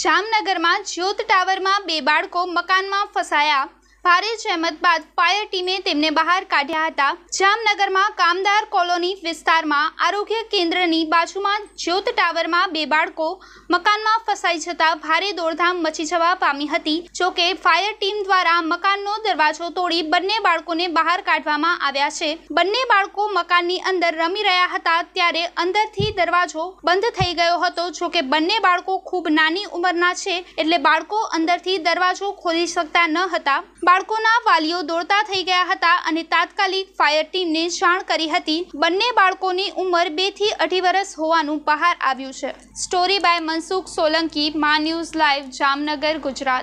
જામનગરમાં જ્યોત ટાવરમાં બે બાળકો મકાનમાં ફસાયા ભારે જહેમત બાદ ફાયર ટીમે તેમને બહાર કાઢ્યા હતા જામનગરમાં કામદાર કોલોની વિસ્તારમાં આરોગ્ય કેન્દ્રની બાજુમાં જ્યોત ટાવરમાં બે બાળકો મકાનમાં ફસાઈ જતા ભારે દોડધામ મચી જવા પામી હતી જોકે ફાયર ટીમ દ્વારા મકાનનો દરવાજો તોડી બંને બાળકોને બહાર કાઢવામાં આવ્યા છે બંને બાળકો મકાનની અંદર રમી રહ્યા હતા ત્યારે અંદરથી દરવાજો બંધ થઈ ગયો હતો જો કે બંને બાળકો ખૂબ નાની ઉંમરના છે એટલે બાળકો અંદરથી દરવાજો ખોલી શકતા ન હતા બાળકોના વાલીઓ દોડતા થઈ ગયા હતા અને તાત્કાલિક ફાયર ટીમને જાણ કરી હતી બંને બાળકોની ઉંમર બે થી અઢી વર્ષ હોવાનું બહાર આવ્યું છે સ્ટોરી બાય મનસુખ સોલંકી મા ન્યૂઝ લાઈવ જામનગર ગુજરાત